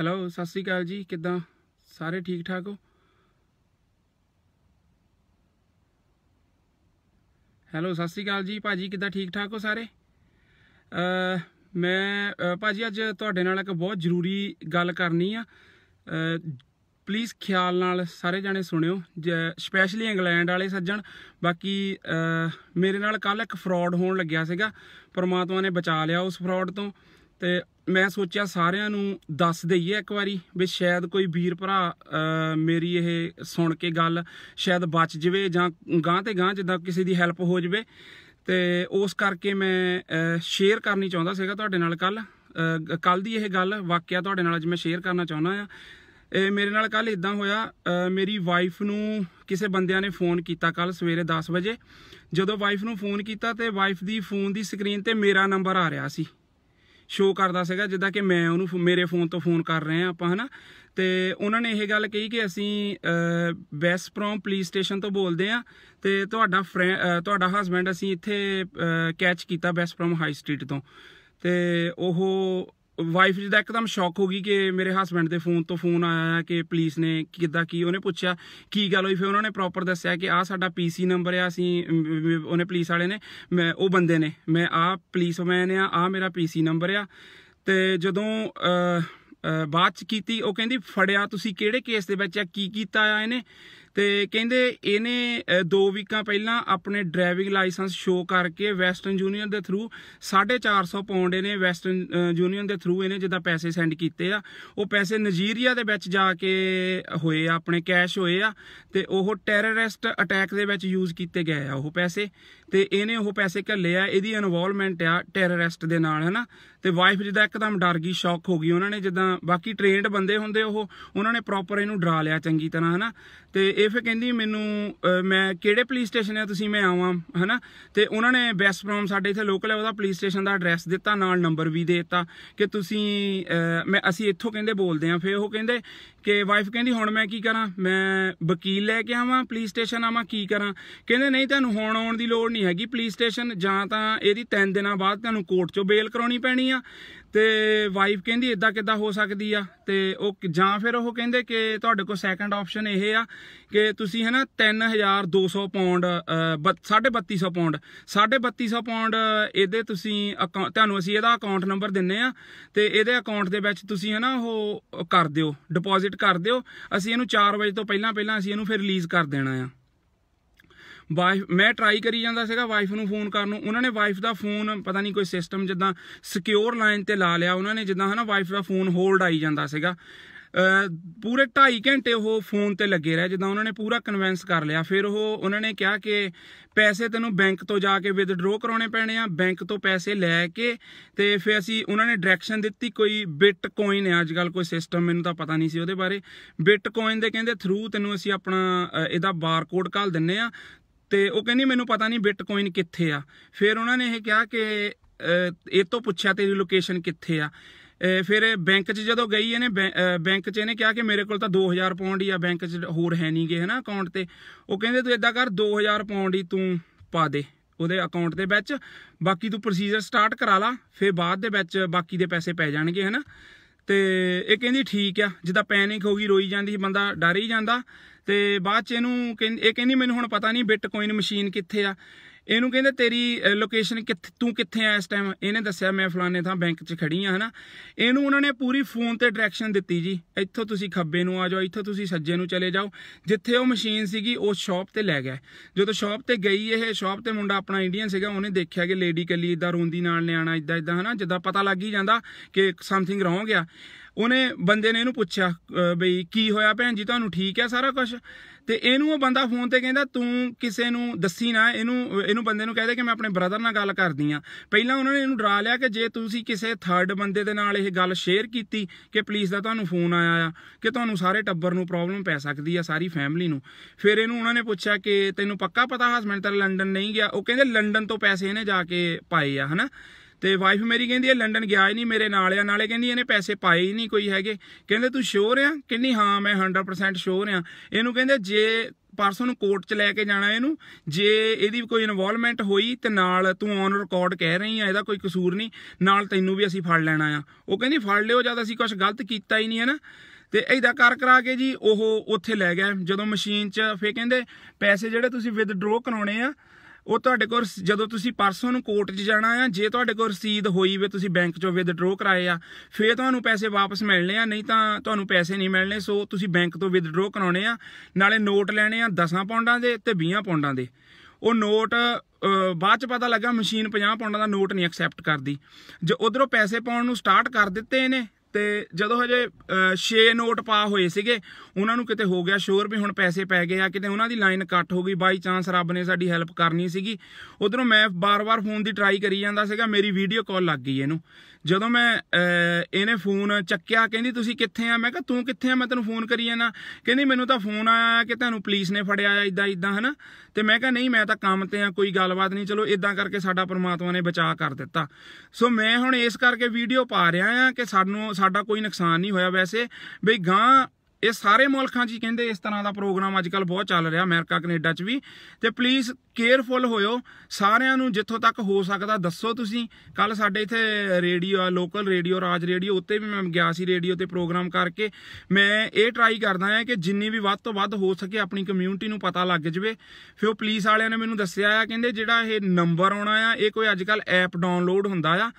hello ਸਤਿ ਸ੍ਰੀ ਅਕਾਲ ਜੀ ਕਿਦਾਂ ਸਾਰੇ ਠੀਕ ਠਾਕ ਹੋ ਹੈਲੋ ਸਤਿ ਸ੍ਰੀ ਅਕਾਲ ਜੀ ਭਾਜੀ ਕਿਦਾਂ ਠੀਕ ਠਾਕ ਹੋ ਸਾਰੇ ਅ ਮੈਂ ਭਾਜੀ ਅੱਜ ਤੁਹਾਡੇ ਨਾਲ ਇੱਕ ਬਹੁਤ ਜ਼ਰੂਰੀ ਗੱਲ ਕਰਨੀ ਆ ਪਲੀਜ਼ ਖਿਆਲ ਨਾਲ ਸਾਰੇ ਜਾਣੇ ਸੁਣਿਓ ਸਪੈਸ਼ਲੀ ਇੰਗਲੈਂਡ ਵਾਲੇ ਸੱਜਣ ਬਾਕੀ ਮੇਰੇ ਨਾਲ ਕੱਲ ਇੱਕ ਫਰਾਡ ਹੋਣ ਲੱਗਿਆ ਸੀਗਾ ਪਰਮਾਤਮਾ ਨੇ ਬਚਾ ਲਿਆ ਉਸ ਫਰਾਡ ਤੋਂ ਤੇ ਮੈਂ ਸੋਚਿਆ ਸਾਰਿਆਂ ਨੂੰ ਦੱਸ ਦਈਏ ਇੱਕ ਵਾਰੀ ਵੀ ਸ਼ਾਇਦ ਕੋਈ ਵੀਰ ਭਰਾ ਮੇਰੀ ਇਹ ਸੁਣ ਕੇ ਗੱਲ ਸ਼ਾਇਦ ਬਚ ਜਵੇ ਜਾਂ ਗਾਂ ਤੇ ਗਾਂ ਜਿੱਦਾਂ ਕਿਸੇ ਦੀ ਹੈਲਪ ਹੋ ਜਵੇ ਤੇ ਉਸ ਕਰਕੇ ਮੈਂ ਸ਼ੇਅਰ ਕਰਨੀ ਚਾਹੁੰਦਾ ਸੀਗਾ ਤੁਹਾਡੇ ਨਾਲ ਕੱਲ ਕੱਲ ਦੀ ਇਹ ਗੱਲ ਵਾਕਿਆ ਤੁਹਾਡੇ ਨਾਲ ਅੱਜ ਮੈਂ ਸ਼ੇਅਰ ਕਰਨਾ ਚਾਹੁੰਦਾ ਆ ਇਹ ਮੇਰੇ ਨਾਲ ਕੱਲ ਇਦਾਂ ਹੋਇਆ ਮੇਰੀ ਵਾਈਫ ਨੂੰ ਕਿਸੇ ਬੰਦਿਆਂ ਨੇ ਫੋਨ ਕੀਤਾ ਕੱਲ ਸਵੇਰੇ 10 ਵਜੇ ਜਦੋਂ ਵਾਈਫ ਨੂੰ ਫੋਨ ਕੀਤਾ ਤੇ ਵਾਈਫ ਦੀ ਫੋਨ ਦੀ ਸਕਰੀਨ ਤੇ ਮੇਰਾ ਨੰਬਰ ਆ ਰਿਹਾ ਸੀ ਸ਼ੋ ਕਰਦਾ ਸੀਗਾ ਜਿੱਦਾਂ ਕਿ ਮੈਂ ਉਹਨੂੰ ਮੇਰੇ ਫੋਨ ਤੋਂ ਫੋਨ ਕਰ ਰਹੇ ਆ ਆਪਾਂ ਹਨਾ ਤੇ ਉਹਨਾਂ ਨੇ ਇਹ ਗੱਲ ਕਹੀ ਕਿ ਅਸੀਂ ਵੈਸਪ੍ਰੋਮ ਪੁਲਿਸ ਸਟੇਸ਼ਨ ਤੋਂ ਬੋਲਦੇ ਆ ਤੇ ਤੁਹਾਡਾ ਤੁਹਾਡਾ ਹਸਬੰਡ ਅਸੀਂ ਇੱਥੇ ਕੈਚ ਕੀਤਾ ਵੈਸਪ੍ਰੋਮ ਹਾਈ ਸਟਰੀਟ ਤੋਂ ਤੇ ਉਹ ਵਾਈਫ ਜੀ ਦਾ ਇੱਕਦਮ ਸ਼ੌਕ ਹੋ ਗਈ ਕਿ ਮੇਰੇ ਹਸਬੰਡ ਦੇ ਫੋਨ ਤੋਂ ਫੋਨ ਆਇਆ ਹੈ ਕਿ ਪੁਲਿਸ ਨੇ ਕਿੱਦਾਂ ਕੀ ਉਹਨੇ ਪੁੱਛਿਆ ਕੀ ਗੱਲ ਹੋਈ ਫਿਰ ਉਹਨਾਂ ਨੇ ਪ੍ਰੋਪਰ ਦੱਸਿਆ ਕਿ ਆ ਸਾਡਾ ਪੀਸੀ ਨੰਬਰ ਆ ਅਸੀਂ ਉਹਨੇ ਪੁਲਿਸ ਵਾਲੇ ਨੇ ਮੈਂ ਉਹ ਬੰਦੇ ਨੇ ਮੈਂ ਆ ਪੁਲਿਸ ਮੈਨ ਆ ਆ ਮੇਰਾ ਪੀਸੀ ਨੰਬਰ ਆ ਤੇ ਜਦੋਂ ਬਾਤ ਕੀਤੀ ਉਹ ਕਹਿੰਦੀ ਫੜਿਆ ਤੁਸੀਂ ਕਿਹੜੇ ਕੇਸ ਦੇ ਵਿੱਚ ਆ ਕੀ ਕੀਤਾ ਆ ਇਹਨੇ ਤੇ ਕਹਿੰਦੇ ਇਹਨੇ 2 ਵੀਕਾਂ ਪਹਿਲਾਂ ਆਪਣੇ ਡਰਾਈਵਿੰਗ ਲਾਇਸੈਂਸ ਸ਼ੋ ਕਰਕੇ ਵੈਸਟਰਨ ਯੂਨੀਅਨ ਦੇ ਥਰੂ 450 ਪਾਉਂਡ ਇਹਨੇ ਵੈਸਟਰਨ ਯੂਨੀਅਨ ਦੇ ਥਰੂ ਇਹਨੇ ਜਿੱਦਾਂ ਪੈਸੇ ਸੈਂਡ ਕੀਤੇ ਆ ਉਹ ਪੈਸੇ ਨਾਈਜੀਰੀਆ ਦੇ ਵਿੱਚ ਜਾ ਕੇ ਹੋਏ ਆ ਆਪਣੇ ਕੈਸ਼ ਹੋਏ ਆ ਤੇ ਉਹ ਟੈਰਰਿਸਟ ਅਟੈਕ ਦੇ ਵਿੱਚ ਯੂਜ਼ ਕੀਤੇ ਗਏ ਆ ਉਹ ਪੈਸੇ ਤੇ ਇਹਨੇ ਉਹ ਪੈਸੇ ਘੱਲੇ ਆ ਇਹਦੀ ਇਨਵੋਲਵਮੈਂਟ ਆ ਟੈਰਰਿਸਟ ਦੇ ਨਾਲ ਹਨਾ ਤੇ ਵਾਈਫ ਜਿੱਦਾਂ ਇੱਕਦਮ ਡਰ ਗਈ ਸ਼ੌਕ ਹੋ ਗਈ ਉਹਨਾਂ ਨੇ ਜਿੱਦਾਂ ਬਾਕੀ ਟ੍ਰੇਨਡ ਬੰਦੇ ਹੁੰਦੇ ਉਹ ਉਹਨਾਂ ਨੇ ਪ੍ਰੋਪਰ ਇਹਨੂੰ ਡਰਾ ਲਿਆ ਚੰਗੀ ਤਰ੍ਹਾਂ ਹਨਾ ਤੇ ਇਹ ਫਿਰ ਕਹਿੰਦੀ ਮੈਨੂੰ ਮੈਂ ਕਿਹੜੇ ਪੁਲਿਸ ਸਟੇਸ਼ਨ ਆ ਤੁਸੀਂ ਮੈਂ ਆਵਾਂ ਹਨਾ ਤੇ ਉਹਨਾਂ ਨੇ ਬੈਸਟ ਫਰਮ ਸਾਡੇ ਇੱਥੇ ਲੋਕਲ ਹੈ ਉਹਦਾ ਪੁਲਿਸ ਸਟੇਸ਼ਨ ਦਾ ਐਡਰੈਸ ਦਿੱਤਾ ਨਾਲ ਨੰਬਰ ਵੀ ਦੇ ਦਿੱਤਾ ਕਿ ਤੁਸੀਂ ਮੈਂ ਅਸੀਂ ਇੱਥੋਂ ਕਹਿੰਦੇ ਬੋਲਦੇ ਆ ਫਿਰ ਉਹ ਕਹਿੰਦੇ ਕਿ ਵਾਈਫ ਕਹਿੰਦੀ ਹੁਣ ਮੈਂ ਕੀ ਕਰਾਂ ਮੈਂ ਵਕੀਲ ਲੈ ਕੇ ਆਵਾਂ ਪੁਲਿਸ ਸਟੇਸ਼ਨ ਆਵਾਂ ਕੀ ਕਰਾਂ ਕਹਿੰਦੇ ਨਹੀਂ ਤੁਹਾਨੂੰ ਹੁਣ ਆਉਣ ਦੀ ਲੋੜ ਨਹੀਂ ਹੈਗੀ ਪੁਲਿਸ ਸਟੇਸ਼ਨ ਜਾਂ ਤਾਂ ਇਹਦੀ 3 ਦਿਨਾਂ ਬਾਅਦ ਤੁਹਾਨੂੰ ਕੋਰਟ 'ਚੋਂ ਬੇਲ ਕਰਾਉਣੀ ਪੈਣੀ ਆ ਤੇ ਵਾਈਫ ਕਹਿੰਦੀ ਇਦਾਂ ਕਿਦਾਂ ਹੋ ਸਕਦੀ ਆ ਤੇ ਉਹ ਜਾਂ ਫਿਰ ਉਹ ਕਹਿੰਦੇ ਕਿ ਤੁਹਾਡੇ ਕੋਲ ਸੈਕੰਡ ਆਪਸ਼ਨ ਇਹ ਆ ਕਿ ਤੁਸੀਂ ਹੈ ਨਾ 3200 ਪਾਉਂਡ 3250 ਪਾਉਂਡ 3250 ਪਾਉਂਡ ਇਹਦੇ ਤੁਸੀਂ ਤੁਹਾਨੂੰ ਅਸੀਂ ਇਹਦਾ ਅਕਾਊਂਟ ਨੰਬਰ ਦਿੰਨੇ ਆ ਤੇ ਇਹਦੇ ਅਕਾਊਂਟ ਦੇ ਵਿੱਚ ਤੁਸੀਂ ਹੈ ਨਾ ਉਹ ਕਰ ਦਿਓ ਡਿਪੋਜ਼ਿਟ ਕਰ ਦਿਓ ਅਸੀਂ ਇਹਨੂੰ 4 ਵਜੇ ਤੋਂ ਪਹਿਲਾਂ ਪਹਿਲਾਂ ਅਸੀਂ ਇਹਨੂੰ ਫਿਰ ਰਿਲੀਜ਼ ਕਰ ਦੇਣਾ ਆ ਵਾਈਫ ਮੈਂ ਟਰਾਈ ਕਰੀ ਜਾਂਦਾ ਸੀਗਾ ਵਾਈਫ ਨੂੰ ਫੋਨ ਕਰਨ ਨੂੰ ਉਹਨਾਂ ਨੇ ਵਾਈਫ ਦਾ ਫੋਨ ਪਤਾ ਨਹੀਂ ਕੋਈ ਸਿਸਟਮ ਜਿੱਦਾਂ ਸਿਕਿਉਰ ਲਾਈਨ ਤੇ ਲਾ ਲਿਆ ਉਹਨਾਂ ਨੇ ਜਿੱਦਾਂ ਹਨਾ ਵਾਈਫ ਦਾ ਫੋਨ ਹੋਲਡ ਆਈ ਜਾਂਦਾ ਸੀਗਾ ਪੂਰੇ 2.5 ਘੰਟੇ ਉਹ ਫੋਨ ਤੇ ਲੱਗੇ ਰਹੇ ਜਦੋਂ ਉਹਨਾਂ ਨੇ ਪੂਰਾ ਕਨਵੈਂਸ ਕਰ ਲਿਆ ਫਿਰ ਉਹ ਉਹਨਾਂ ਨੇ ਕਿਹਾ ਕਿ ਪੈਸੇ ਤੈਨੂੰ ਬੈਂਕ ਤੋਂ ਜਾ ਕੇ ਵਿਦਡਰੋ ਕਰਾਉਣੇ ਪੈਣੇ ਆ ਬੈਂਕ ਤੋਂ ਪੈਸੇ ਲੈ ਕੇ ਤੇ ਫਿਰ ਅਸੀਂ ਉਹਨਾਂ ਨੇ ਡਾਇਰੈਕਸ਼ਨ ਦਿੱਤੀ ਕੋਈ ਬਿਟਕੋਇਨ ਹੈ ਅੱਜ ਕੱਲ ਕੋਈ ਸਿਸਟਮ ਮੈਨੂੰ ਤਾਂ ਪਤਾ ਨਹੀਂ ਸੀ ਉਹਦੇ ਬਾਰੇ ਬਿਟਕੋਇਨ ਦੇ ਕਹਿੰਦੇ ਥਰੂ ਤੈਨੂੰ ਅਸੀਂ ਆਪਣਾ ਇਹਦਾ ਬਾਰਕੋਡ ਘਾਲ ਦਿੰਨੇ ਆ ਤੇ ਉਹ ਕਹਿੰਦੀ ਮੈਨੂੰ ਪਤਾ ਨਹੀਂ ਬਿਟਕੋਇਨ ਕਿੱਥੇ ਆ ਫਿਰ ਉਹਨਾਂ ਨੇ ਇਹ ਕਿਹਾ ਕਿ ਇਹ ਤੋਂ ਪੁੱਛਿਆ ਤੇਰੀ ਲੋਕੇਸ਼ਨ ਕਿੱਥੇ ਆ ਫਿਰ ਬੈਂਕ 'ਚ ਜਦੋਂ ਗਈ ਇਹਨੇ ਬੈਂਕ 'ਚ ਇਹਨੇ ਕਿਹਾ ਕਿ ਮੇਰੇ ਕੋਲ ਤਾਂ 2000 ਪਾਉਂਡ ਹੀ ਆ ਬੈਂਕ 'ਚ ਹੋਰ ਹੈ ਨਹੀਂਗੇ ਹਨਾ ਅਕਾਊਂਟ ਤੇ ਉਹ ਕਹਿੰਦੇ ਤੂੰ ਇਦਾਂ ਕਰ 2000 ਪਾਉਂਡ ਹੀ ਤੂੰ ਪਾ ਦੇ ਉਹਦੇ ਅਕਾਊਂਟ ਦੇ ਵਿੱਚ ਬਾਕੀ ਤੂੰ ਪ੍ਰੋਸੀਜਰ ਸਟਾਰਟ ਕਰਾ ਲਾ ਫਿਰ ਬਾਅਦ ਦੇ ਵਿੱਚ ਬਾਕੀ ਦੇ ਪੈਸੇ ਪੈ ਜਾਣਗੇ ਹਨਾ ਤੇ ਇਹ ਕਹਿੰਦੀ ਠੀਕ ਆ ਜਿੱਦਾਂ ਪੈਨਿਕ ਹੋ ਗਈ ਰੋਈ ਜਾਂਦੀ ਬੰਦਾ ਡਰ ਹੀ ਜਾਂਦਾ ਤੇ ਬਾਅਦ ਚ ਇਹਨੂੰ ਇਹ ਕਹਿੰਦੀ ਮੈਨੂੰ ਹੁਣ ਪਤਾ ਨਹੀਂ ਬਿਟਕੋਇਨ ਮਸ਼ੀਨ ਕਿੱਥੇ ਆ ਇਹਨੂੰ ਕਹਿੰਦੇ ਤੇਰੀ ਲੋਕੇਸ਼ਨ ਕਿੱਥੇ ਤੂੰ ਕਿੱਥੇ ਆ ਇਸ ਟਾਈਮ ਇਹਨੇ ਦੱਸਿਆ ਮੈਂ ਫਲਾਣੇ ਥਾਂ ਬੈਂਕ 'ਚ ਖੜੀ ਆ ਹਨਾ ਇਹਨੂੰ ਉਹਨਾਂ ਨੇ ਪੂਰੀ ਫੋਨ ਤੇ ਡਾਇਰੈਕਸ਼ਨ ਦਿੱਤੀ ਜੀ ਇੱਥੋਂ ਤੁਸੀਂ ਖੱਬੇ ਨੂੰ ਆ ਜਾਓ ਇੱਥੋਂ ਤੁਸੀਂ ਸੱਜੇ ਨੂੰ ਚਲੇ ਜਾਓ ਜਿੱਥੇ ਉਹ ਮਸ਼ੀਨ ਸੀਗੀ ਉਹ ਸ਼ਾਪ ਤੇ ਲੈ ਗਿਆ ਜਦੋਂ ਸ਼ਾਪ ਤੇ ਗਈ ਇਹ ਸ਼ਾਪ ਤੇ ਮੁੰਡਾ ਆਪਣਾ ਇੰਡੀਅਨ ਸੀਗਾ ਉਹਨੇ ਦੇਖਿਆ ਕਿ ਲੇਡੀ ਕੱਲੀ ਇਦਾਂ ਰੋਂਦੀ ਨਾਲ ਨਿਆਣਾ ਇਦਾਂ ਇਦਾਂ ਹਨਾ ਜਿੱਦਾਂ ਪਤਾ ਲੱਗ ਹੀ ਜਾਂਦਾ ਕਿ ਸਮਥਿੰਗ ਰੋਂਗ ਆ ਉਹਨੇ ਬੰਦੇ ਨੇ ਇਹਨੂੰ ਪੁੱਛਿਆ ਬਈ ਕੀ ਹੋਇਆ ਭੈਣ ਜੀ ਤੁਹਾਨੂੰ ਠੀਕ ਹੈ ਸਾਰਾ ਕੁਝ ਤੇ ਇਹਨੂੰ ਉਹ ਬੰਦਾ ਫੋਨ ਤੇ ਕਹਿੰਦਾ ਤੂੰ ਕਿਸੇ ਨੂੰ ਦੱਸੀ ਨਾ ਇਹਨੂੰ ਇਹਨੂੰ ਬੰਦੇ ਨੂੰ ਕਹਦੇ ਕਿ ਮੈਂ ਆਪਣੇ ਬ੍ਰਦਰ ਨਾਲ ਗੱਲ ਕਰਦੀ ਆ ਪਹਿਲਾਂ ਉਹਨਾਂ ਨੇ ਇਹਨੂੰ ਡਰਾ ਲਿਆ ਕਿ ਜੇ ਤੁਸੀਂ ਕਿਸੇ ਥਰਡ ਬੰਦੇ ਦੇ ਨਾਲ ਇਹ ਗੱਲ ਸ਼ੇਅਰ ਕੀਤੀ ਕਿ ਪੁਲਿਸ ਦਾ ਤੁਹਾਨੂੰ ਫੋਨ ਆਇਆ ਆ ਕਿ ਤੁਹਾਨੂੰ ਸਾਰੇ ਟੱਬਰ ਨੂੰ ਪ੍ਰੋਬਲਮ ਪੈ ਸਕਦੀ ਆ ਸਾਰੀ ਫੈਮਿਲੀ ਨੂੰ ਫਿਰ ਇਹਨੂੰ ਉਹਨਾਂ ਨੇ ਪੁੱਛਿਆ ਕਿ ਤੈਨੂੰ ਪੱਕਾ ਪਤਾ ਹਸਬੰਦ ਤੇਰਾ ਲੰਡਨ ਨਹੀਂ ਗਿਆ ਉਹ ਕਹਿੰਦੇ ਲੰਡਨ ਤੋਂ ਪੈਸੇ ਇਹਨੇ ਜਾ ਕੇ ਪਾਏ ਆ ਹਨਾ ਤੇ ਵਾਈਫ ਮੇਰੀ ਕਹਿੰਦੀ ਐ ਲੰਡਨ ਗਿਆ ਹੀ ਨਹੀਂ ਮੇਰੇ ਨਾਲ ਆ ਨਾਲੇ ਕਹਿੰਦੀ ਇਹਨੇ ਪੈਸੇ ਪਾਏ ਹੀ ਨਹੀਂ ਕੋਈ ਹੈਗੇ ਕਹਿੰਦੇ ਤੂੰ ਸ਼ੋਰ ਆ ਕਿੰਨੀ ਹਾਂ ਮੈਂ 100% ਸ਼ੋਰ ਆ ਇਹਨੂੰ ਕਹਿੰਦੇ ਜੇ ਪਰਸੋਂ ਨੂੰ ਕੋਰਟ 'ਚ ਲੈ ਕੇ ਜਾਣਾ ਇਹਨੂੰ ਜੇ ਇਹਦੀ ਕੋਈ ਇਨਵੋਲਵਮੈਂਟ ਹੋਈ ਤੇ ਨਾਲ ਤੂੰ ਔਨ ਰਿਕਾਰਡ ਕਹਿ ਰਹੀ ਆ ਇਹਦਾ ਕੋਈ ਕਸੂਰ ਨਹੀਂ ਨਾਲ ਤੈਨੂੰ ਵੀ ਅਸੀਂ ਫੜ ਲੈਣਾ ਆ ਉਹ ਕਹਿੰਦੀ ਫੜ ਲਿਓ ਜਦ ਅਸੀਂ ਕੁਝ ਗਲਤ ਕੀਤਾ ਹੀ ਨਹੀਂ ਹੈ ਨਾ ਤੇ ਐਦਾ ਕਰ ਕਰਾ ਕੇ ਜੀ ਉਹ ਉੱਥੇ ਲੈ ਗਿਆ ਜਦੋਂ ਮਸ਼ੀਨ 'ਚ ਫੇ ਕਹਿੰਦੇ ਪੈਸੇ ਜਿਹੜੇ ਤੁਸੀਂ ਵਿਦਡਰੋ ਕਰਾਉਣੇ ਆ ਉਹ ਤੁਹਾਡੇ ਕੋਲ ਜਦੋਂ ਤੁਸੀਂ ਪਰਸੋਂ ਨੂੰ ਕੋਰਟ 'ਚ ਜਾਣਾ ਆ ਜੇ ਤੁਹਾਡੇ ਕੋਲ ਰਸੀਦ ਹੋਈ ਵੇ ਤੁਸੀਂ ਬੈਂਕ 'ਚੋਂ ਵਿਦਡਰੋ ਕਰਾਏ ਆ ਫੇਰ ਤੁਹਾਨੂੰ ਪੈਸੇ ਵਾਪਸ ਮਿਲਣੇ ਆ ਨਹੀਂ ਤਾਂ ਤੁਹਾਨੂੰ ਪੈਸੇ ਨਹੀਂ ਮਿਲਣੇ ਸੋ ਤੁਸੀਂ ਬੈਂਕ ਤੋਂ ਵਿਦਡਰੋ ਕਰਾਉਣੇ ਆ ਨਾਲੇ ਨੋਟ ਲੈਣੇ ਆ 10 ਪੌਂਡਾਂ ਦੇ ਤੇ 20 ਪੌਂਡਾਂ ਦੇ ਉਹ ਨੋਟ ਬਾਅਦ ਚ ਪਤਾ ਲੱਗਾ ਮਸ਼ੀਨ 50 ਪੌਂਡਾਂ ਦਾ ਨੋਟ ਨਹੀਂ ਐਕਸੈਪਟ ਕਰਦੀ ਜੇ ਉਧਰੋਂ ਪੈਸੇ ਪਾਉਣ ਨੂੰ ਸਟਾਰਟ ਕਰ ਦਿੱਤੇ ਨੇ ਤੇ ਜਦੋਂ ਹਜੇ 6 ਨੋਟ ਪਾ ਹੋਏ ਸੀਗੇ ਉਹਨਾਂ ਨੂੰ ਕਿਤੇ ਹੋ ਗਿਆ ਸ਼ੋਰ ਵੀ ਹੁਣ ਪੈਸੇ ਪੈ ਗਏ ਆ ਕਿਤੇ ਉਹਨਾਂ ਦੀ ਲਾਈਨ ਕੱਟ ਹੋ ਗਈ ਬਾਈ ਚਾਂਸ ਰੱਬ ਨੇ ਸਾਡੀ ਹੈਲਪ ਕਰਨੀ ਸੀਗੀ ਉਧਰੋਂ ਮੈਂ ਬਾਰ-ਬਾਰ ਫੋਨ ਦੀ ਟਰਾਈ ਕਰੀ ਜਾਂਦਾ ਸੀਗਾ ਮੇਰੀ ਵੀਡੀਓ ਕਾਲ ਲੱਗ ਗਈ ਇਹਨੂੰ ਜਦੋਂ ਮੈਂ ਇਹਨੇ ਫੋਨ ਚੱਕਿਆ ਕਹਿੰਦੀ ਤੁਸੀਂ ਕਿੱਥੇ ਆ ਮੈਂ ਕਿਹਾ ਤੂੰ ਕਿੱਥੇ ਆ ਮੈਂ ਤੈਨੂੰ ਫੋਨ ਕਰੀ ਜਾਂਦਾ ਕਹਿੰਦੀ ਮੈਨੂੰ ਤਾਂ ਫੋਨ ਆਇਆ ਕਿ ਤੁਹਾਨੂੰ ਪੁਲਿਸ ਨੇ ਫੜਿਆ ਆ ਇਦਾਂ ਇਦਾਂ ਹਨਾ ਤੇ ਮੈਂ ਕਿਹਾ ਨਹੀਂ ਮੈਂ ਤਾਂ ਕੰਮ ਤੇ ਆ ਕੋਈ ਗੱਲਬਾਤ ਨਹੀਂ ਚਲੋ ਇਦਾਂ ਕਰਕੇ ਸਾਡਾ ਪਰਮਾਤਮਾ ਨੇ ਬਚਾ ਕਰ ਦਿੱਤਾ ਸੋ ਮੈਂ ਹੁਣ ਇਸ ਕਰਕੇ ਵੀਡੀਓ ਪਾ ਰਿਹਾ ਆ ਕਿ ਸਾਨੂੰ ਸਾਡਾ ਕੋਈ ਨੁਕਸਾਨ ਨਹੀਂ ਹੋਇਆ ਵੈਸੇ ਬਈ ਗਾਂ ਇਹ ਸਾਰੇ ਮੁਲਕਾਂ 'ਚ ਕਹਿੰਦੇ ਇਸ ਤਰ੍ਹਾਂ ਦਾ ਪ੍ਰੋਗਰਾਮ ਅੱਜ ਕੱਲ ਬਹੁਤ ਚੱਲ ਰਿਹਾ ਅਮਰੀਕਾ ਕੈਨੇਡਾ 'ਚ ਵੀ ਤੇ ਪਲੀਜ਼ ਕੇਅਰਫੁਲ ਹੋਇਓ ਸਾਰਿਆਂ ਨੂੰ ਜਿੱਥੋਂ ਤੱਕ ਹੋ ਸਕਦਾ ਦੱਸੋ ਤੁਸੀਂ ਕੱਲ ਸਾਡੇ ਇੱਥੇ ਰੇਡੀਓ ਆ ਲੋਕਲ ਰੇਡੀਓ ਰਾਜ ਰੇਡੀਓ ਉੱਤੇ ਵੀ ਮੈਂ ਗਿਆ ਸੀ ਰੇਡੀਓ ਤੇ ਪ੍ਰੋਗਰਾਮ ਕਰਕੇ ਮੈਂ ਇਹ ਟਰਾਈ ਕਰਦਾ ਆ ਕਿ ਜਿੰਨੀ ਵੀ ਵੱਧ ਤੋਂ ਵੱਧ ਹੋ ਸਕੇ ਆਪਣੀ ਕਮਿਊਨਿਟੀ ਨੂੰ ਪਤਾ ਲੱਗ ਜਵੇ ਫਿਰ ਉਹ ਪੁਲਿਸ ਵਾਲਿਆਂ ਨੇ ਮੈਨੂੰ ਦੱਸਿਆ ਆ ਕਹਿੰਦੇ ਜਿਹੜਾ ਇਹ ਨੰਬਰ ਆਉਣਾ ਆ ਇਹ ਕੋਈ ਅੱਜ ਕੱਲ ਐਪ ਡਾਊਨਲੋਡ ਹੁੰਦਾ ਆ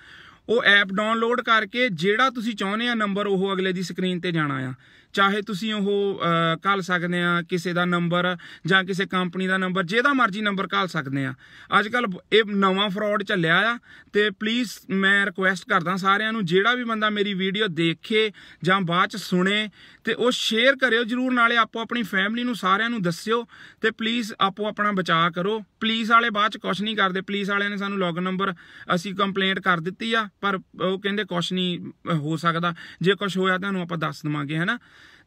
ਉਹ ਐਪ ਡਾਊਨਲੋਡ ਕਰਕੇ ਜਿਹੜਾ ਤੁਸੀਂ ਚਾਹੁੰਦੇ ਆ ਨੰਬਰ ਉਹ ਅਗਲੇ ਦੀ ਸਕਰੀਨ ਤੇ ਜਾਣਾ ਆ ਚਾਹੇ ਤੁਸੀਂ ਉਹ ਕਾਲ ਸਕਦੇ ਆ ਕਿਸੇ ਦਾ ਨੰਬਰ ਜਾਂ ਕਿਸੇ ਕੰਪਨੀ ਦਾ ਨੰਬਰ ਜਿਹਦਾ ਮਰਜ਼ੀ ਨੰਬਰ ਕਾਲ ਸਕਦੇ ਆ ਅੱਜ ਕੱਲ ਇਹ ਨਵਾਂ ਫਰਾਡ ਚੱਲਿਆ ਆ ਤੇ ਪਲੀਜ਼ ਮੈਂ ਰਿਕੁਐਸਟ ਕਰਦਾ ਸਾਰਿਆਂ ਨੂੰ ਜਿਹੜਾ ਵੀ ਬੰਦਾ ਮੇਰੀ ਵੀਡੀਓ ਦੇਖੇ ਜਾਂ ਬਾਅਦ ਚ ਸੁਣੇ ਤੇ ਉਹ ਸ਼ੇਅਰ ਕਰਿਓ ਜਰੂਰ ਨਾਲੇ ਆਪੋ ਆਪਣੀ ਫੈਮਿਲੀ ਨੂੰ ਸਾਰਿਆਂ ਨੂੰ ਦੱਸਿਓ ਤੇ ਪਲੀਜ਼ ਆਪੋ ਆਪਣਾ ਬਚਾਅ ਕਰੋ ਪੁਲਿਸ ਵਾਲੇ ਬਾਅਦ ਚ ਕੁਝ ਨਹੀਂ ਕਰਦੇ ਪੁਲਿਸ ਵਾਲਿਆਂ ਨੇ ਸਾਨੂੰ ਲੌਗ ਨੰਬਰ ਅਸੀਂ ਕੰਪਲੇਂਟ ਕਰ ਦਿੱਤੀ ਆ ਪਰ ਉਹ ਕਹਿੰਦੇ ਕੁਝ ਨਹੀਂ ਹੋ ਸਕਦਾ ਜੇ ਕੁਝ ਹੋਇਆ ਤੁਹਾਨੂੰ ਆਪਾਂ ਦੱਸ ਦਵਾਂਗੇ ਹੈਨਾ